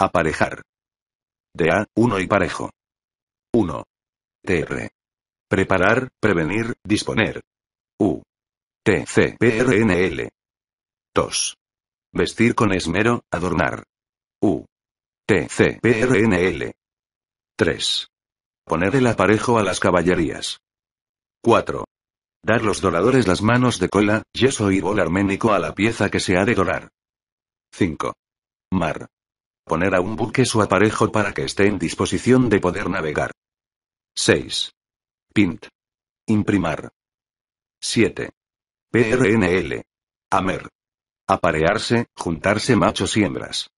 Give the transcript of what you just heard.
Aparejar. De A, 1 y parejo. 1. TR. Preparar, prevenir, disponer. U. T.C.P.R.N.L. 2. Vestir con esmero, adornar. U. T.C.P.R.N.L. 3. Poner el aparejo a las caballerías. 4. Dar los doradores las manos de cola, yeso y bol arménico a la pieza que se ha de dorar. 5. Mar. Poner a un buque su aparejo para que esté en disposición de poder navegar. 6. Pint. Imprimar. 7. PRNL. Amer. Aparearse, juntarse machos y hembras.